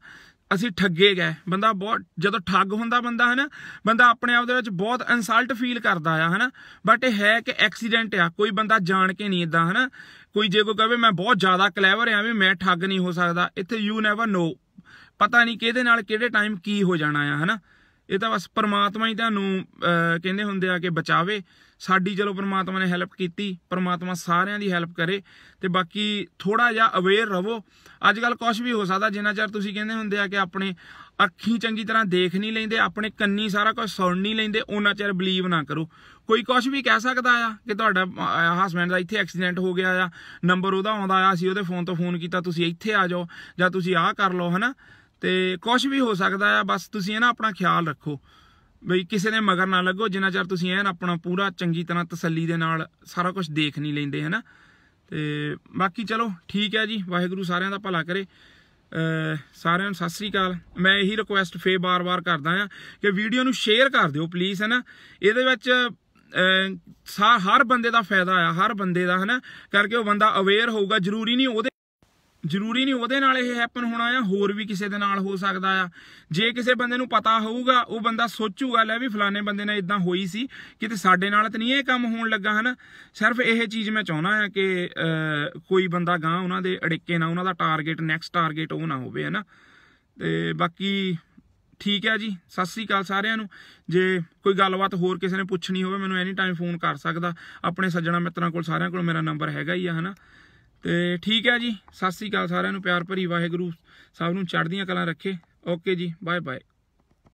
ਅਸੀਂ ਠੱਗੇ ਗਏ ਬੰਦਾ ਬਹੁਤ ਜਦੋਂ ਠੱਗ ਹੁੰਦਾ ਬੰਦਾ ਹੈ ਨਾ ਬੰਦਾ ਆਪਣੇ ਆਪ ਦੇ ਵਿੱਚ ਬਹੁਤ ਇਨਸਲਟ ਫੀਲ ਕਰਦਾ ਆ ਹੈ ਨਾ ਬਟ ਇਹ ਹੈ ਕਿ ਐਕਸੀਡੈਂਟ ਆ ਕੋਈ ਬੰਦਾ ਜਾਣ ਕੇ ਨਹੀਂ ਇਦਾਂ ਹੈ ਨਾ ਕੋਈ ਜੇ ਕੋਈ ਕਹੇ ਮੈਂ ਬਹੁਤ ਜ਼ਿਆਦਾ ਕਲੈਵਰ ਆ ਵੀ ਮੈਂ ਠੱਗ ਨਹੀਂ ਹੋ ਸਕਦਾ ਇੱਥੇ ਯੂ ਨੈਵਰ ਨੋ ਪਤਾ ਨਹੀਂ ਕਿਹਦੇ ਨਾਲ ਕਿਹੜੇ ਟਾਈਮ ਕੀ ਹੋ ਜਾਣਾ ਆ ਹੈ ਨਾ ਇਹ ਤਾਂ ਬਸ ਪਰਮਾਤਮਾ ਹੀ ਤੁਹਾਨੂੰ ਕਹਿੰਦੇ ਹੁੰਦੇ ਆ ਕਿ ਬਚਾਵੇ ਸਾਡੀ ਚਲੋ ਪਰਮਾਤਮਾ ਨੇ ਹੈਲਪ ਕੀਤੀ ਪਰਮਾਤਮਾ ਸਾਰਿਆਂ ਦੀ ਹੈਲਪ ਕਰੇ ਤੇ ਬਾਕੀ ਥੋੜਾ ਜਿਹਾ ਅਵੇਅਰ ਰਹੋ ਅੱਜ ਕੱਲ ਕੁਝ ਵੀ ਹੋ ਸਕਦਾ ਜਿੰਨਾ ਚਿਰ ਤੁਸੀਂ ਕਹਿੰਦੇ ਹੁੰਦੇ ਆ ਕਿ ਆਪਣੇ ਅੱਖੀ ਚੰਗੀ ਤਰ੍ਹਾਂ ਦੇਖ ਨਹੀਂ ਲੈਂਦੇ ਆਪਣੇ ਕੰਨੀ ਸਾਰਾ ਕੁਝ ਸੁਣ ਨਹੀਂ ਲੈਂਦੇ ਉਹਨਾਂ ਚਿਰ ਬਲੀਵ ਨਾ ਕਰੋ ਕੋਈ ਕੁਝ ਵੀ ਕਹਿ ਸਕਦਾ ਆ ਕਿ ਤੁਹਾਡਾ ਹਸਬੰਡ ਦਾ ਇੱਥੇ ਐਕਸੀਡੈਂਟ ਹੋ ਗਿਆ ਆ ਨੰਬਰ ਉਹਦਾ ਆਉਂਦਾ ਆ ਸੀ ਉਹਦੇ ਫੋਨ ਤੋਂ ਫੋਨ ਕੀਤਾ ਤੁਸੀਂ ਇੱਥੇ ਆ ਜਾਓ ਜਾਂ ਤੁਸੀਂ ਆਹ ਕਰ ਲਓ ਹਨਾ ਤੇ ਕੁਝ ਵੀ ਹੋ ਸਕਦਾ ਆ ਬਸ ਤੁਸੀਂ ਇਹਨਾਂ ਆਪਣਾ ਖਿਆਲ ਰੱਖੋ ਬਈ ਕਿਸੇ ਨੇ ਮਗਰ ਨਾ ਲੱਗੋ ਜਿੰਨਾ ਚਿਰ ਤੁਸੀਂ ਇਹਨਾਂ ਆਪਣਾ ਪੂਰਾ ਚੰਗੀ ਤਰ੍ਹਾਂ ਤਸੱਲੀ ਦੇ ਨਾਲ ਸਾਰਾ ਕੁਝ ਦੇਖ ਨਹੀਂ ਲੈਂਦੇ ਹਨਾ ਤੇ ਬਾਕੀ ਚਲੋ ਠੀਕ ਹੈ ਜੀ ਵਾਹਿਗੁਰੂ ਸਾਰਿਆਂ ਦਾ ਭਲਾ ਕਰੇ ਸਾਰਿਆਂ ਨੂੰ ਸਤਿ ਸ੍ਰੀ ਅਕਾਲ ਮੈਂ ਇਹੀ ਰਿਕੁਐਸਟ ਫੇ ਬਾਰ-ਬਾਰ ਕਰਦਾ ਆ ਕਿ ਵੀਡੀਓ ਨੂੰ ਸ਼ੇਅਰ ਕਰ ਦਿਓ ਪਲੀਜ਼ ਹੈ ਨਾ ਇਹਦੇ ਵਿੱਚ ਹਰ ਬੰਦੇ ਦਾ ਫਾਇਦਾ ਆ ਹਰ ਬੰਦੇ ਦਾ ਹੈ ਨਾ ਕਰਕੇ ਉਹ ਬੰਦਾ ਅਵੇਅਰ ਹੋਊਗਾ ਜ਼ਰੂਰੀ ਨਹੀਂ ਉਹ ਜ਼ਰੂਰੀ ਨਹੀਂ ਉਹਦੇ ਨਾਲ ਇਹ ਹੈਪਨ ਹੋਣਾ ਆ ਹੋਰ ਵੀ ਕਿਸੇ ਦੇ ਨਾਲ ਹੋ ਸਕਦਾ ਆ ਜੇ ਕਿਸੇ ਬੰਦੇ ਨੂੰ ਪਤਾ ਹੋਊਗਾ ਉਹ ਬੰਦਾ ਸੋਚੂਗਾ ਲੈ ਵੀ ਫਲਾਣੇ ਬੰਦੇ ਨਾਲ ਇਦਾਂ ਹੋਈ ਸੀ ਕਿਤੇ ਸਾਡੇ ਨਾਲ ਤਾਂ ਨਹੀਂ ਇਹ ਕੰਮ ਹੋਣ ਲੱਗਾ ਹਨ ਸਿਰਫ ਇਹ ਚੀਜ਼ ਮੈਂ ਚਾਹਣਾ ਆ ਕਿ ਕੋਈ ਬੰਦਾ ਗਾਂ ਉਹਨਾਂ ਦੇ ਅੜਿੱਕੇ ਨਾ ਉਹਨਾਂ ਦਾ ਟਾਰਗੇਟ ਨੈਕਸਟ ਟਾਰਗੇਟ ਉਹ ਨਾ ਹੋਵੇ ਹਨਾ ਤੇ ਬਾਕੀ ਠੀਕ ਹੈ ਜੀ ਸਤਿ ਸ੍ਰੀ ਅਕਾਲ ਸਾਰਿਆਂ ਨੂੰ ਜੇ ਕੋਈ ਗੱਲਬਾਤ ਹੋਰ ਕਿਸੇ ਨੇ ਪੁੱਛਣੀ ਹੋਵੇ ਮੈਨੂੰ ਐਨੀ ਟਾਈਮ ਫੋਨ ਕਰ ਸਕਦਾ ਆਪਣੇ ਸੱਜਣਾ ਮਿੱਤਰਾਂ ਕੋਲ ਸਾਰਿਆਂ ਕੋਲ ਮੇਰਾ ਨੰਬਰ ਹੈਗਾ ਹੀ ਆ ਹਨਾ ਤੇ ਠੀਕ ਹੈ ਜੀ ਸਤਿ ਸ੍ਰੀ ਅਕਾਲ ਸਾਰਿਆਂ ਨੂੰ ਪਿਆਰ ਭਰੀ ਵਾਹਿਗੁਰੂ ਸਭ ਨੂੰ ਚੜ੍ਹਦੀਆਂ ਕਲਾਂ ਰੱਖੇ ਓਕੇ ਜੀ ਬਾਏ ਬਾਏ